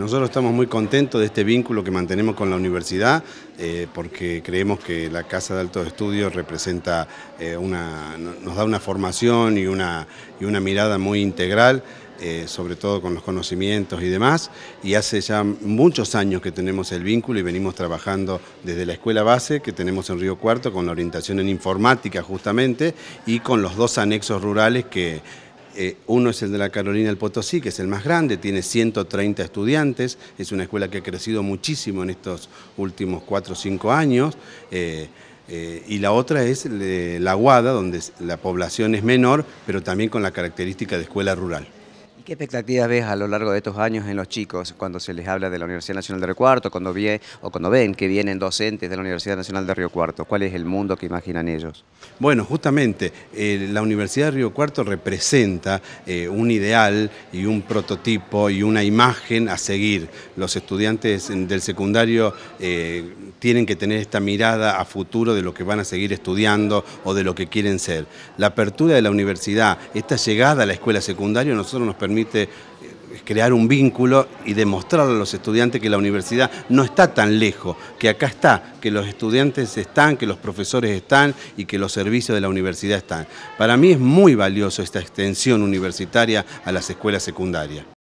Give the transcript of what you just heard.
Nosotros estamos muy contentos de este vínculo que mantenemos con la universidad eh, porque creemos que la Casa de Altos Estudios representa eh, una, nos da una formación y una, y una mirada muy integral eh, sobre todo con los conocimientos y demás, y hace ya muchos años que tenemos el vínculo y venimos trabajando desde la escuela base que tenemos en Río Cuarto con la orientación en informática justamente y con los dos anexos rurales que eh, uno es el de la Carolina del Potosí, que es el más grande, tiene 130 estudiantes, es una escuela que ha crecido muchísimo en estos últimos 4 o 5 años. Eh, eh, y la otra es la Guada, donde la población es menor, pero también con la característica de escuela rural qué expectativas ves a lo largo de estos años en los chicos cuando se les habla de la Universidad Nacional de Río Cuarto, cuando, o cuando ven que vienen docentes de la Universidad Nacional de Río Cuarto? ¿Cuál es el mundo que imaginan ellos? Bueno, justamente, eh, la Universidad de Río Cuarto representa eh, un ideal y un prototipo y una imagen a seguir. Los estudiantes del secundario eh, tienen que tener esta mirada a futuro de lo que van a seguir estudiando o de lo que quieren ser. La apertura de la universidad, esta llegada a la escuela secundaria, nosotros nos permite permite eh, crear un vínculo y demostrar a los estudiantes que la universidad no está tan lejos, que acá está, que los estudiantes están, que los profesores están y que los servicios de la universidad están. Para mí es muy valioso esta extensión universitaria a las escuelas secundarias.